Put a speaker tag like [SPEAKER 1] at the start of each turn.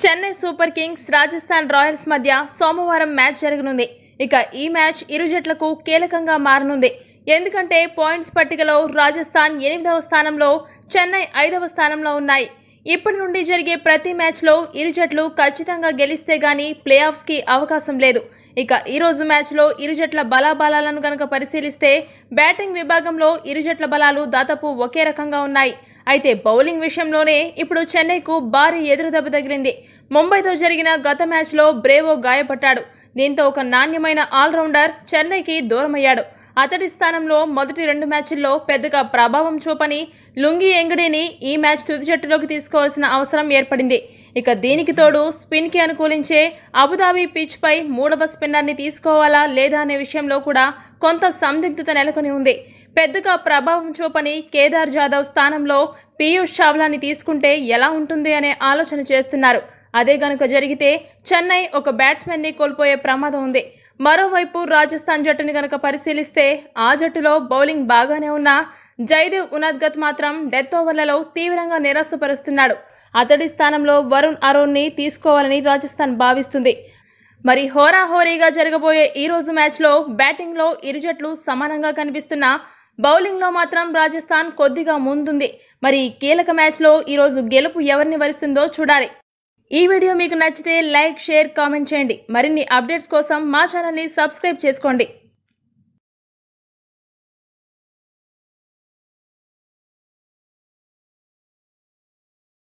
[SPEAKER 1] Chennai super kings Rajasthan royals మధ్య సోమవారం match జరగనుంది ఇక ఈ మ్యాచ్ ఇరు జట్లకు కీలకంగా మారనుంది ఎందుకంటే పాయింట్స్ పట్టికలో రాజస్థాన్ ఎనిమిదవ స్థానంలో చెన్నై ఐదవ స్థానంలో ఉన్నాయి ఇప్పటి నుండి జరిగే ప్రతి మ్యాచ్లో ఇరు జట్లు ఖచ్చితంగా గెలిస్తే గానీ ప్లే ఆఫ్స్కి అవకాశం లేదు ఇక ఈరోజు మ్యాచ్లో ఇరు జట్ల బలాబలాలను గనక పరిశీలిస్తే బ్యాటింగ్ విభాగంలో ఇరు జట్ల బలాలు దాదాపు ఒకే రకంగా ఉన్నాయి అయితే బౌలింగ్ విషయంలోనే ఇప్పుడు చెన్నైకు భారీ ఎదురుదెబ్బ తగిలింది ముంబైతో జరిగిన గత మ్యాచ్లో బ్రేవో గాయపడ్డాడు దీంతో ఒక నాణ్యమైన ఆల్రౌండర్ చెన్నైకి దూరమయ్యాడు అతడి స్థానంలో మొదటి రెండు మ్యాచ్ల్లో పెద్దగా ప్రభావం చూపని లుంగి ఎంగడేని ఈ మ్యాచ్ తుది జట్టులోకి తీసుకోవాల్సిన అవసరం ఏర్పడింది ఇక దీనికి తోడు స్పిన్కి అనుకూలించే అబుదాబి పిచ్పై మూడవ స్పిన్నర్ని తీసుకోవాలా లేదా అనే విషయంలో కూడా కొంత సందిగ్ధత నెలకొని ఉంది పెద్దగా ప్రభావం చూపని కేదార్ జాదవ్ స్థానంలో పీయూష్ చావ్లాని తీసుకుంటే ఎలా ఉంటుంది అనే ఆలోచన చేస్తున్నారు అదే గనుక జరిగితే చెన్నై ఒక బ్యాట్స్మెన్ని కోల్పోయే ప్రమాదం ఉంది మరోవైపు రాజస్థాన్ జట్టుని గనక పరిశీలిస్తే ఆ జట్టులో బౌలింగ్ బాగానే ఉన్న జైదేవ్ ఉనాద్గత్ మాత్రం డెత్ ఓవర్లలో తీవ్రంగా నిరాశపరుస్తున్నాడు అతడి స్థానంలో వరుణ్ అరుణ్ని తీసుకోవాలని రాజస్థాన్ భావిస్తుంది మరి హోరాహోరీగా జరగబోయే ఈరోజు మ్యాచ్లో బ్యాటింగ్లో ఇరు జట్లు సమానంగా కనిపిస్తున్న బౌలింగ్లో మాత్రం రాజస్థాన్ కొద్దిగా ముందుంది మరి కీలక మ్యాచ్లో ఈరోజు గెలుపు ఎవరిని వరిస్తుందో చూడాలి ఈ వీడియో మీకు నచ్చితే లైక్ షేర్ కామెంట్ చేయండి మరిన్ని అప్డేట్స్ కోసం మా ఛానల్ని సబ్స్క్రైబ్ చేసుకోండి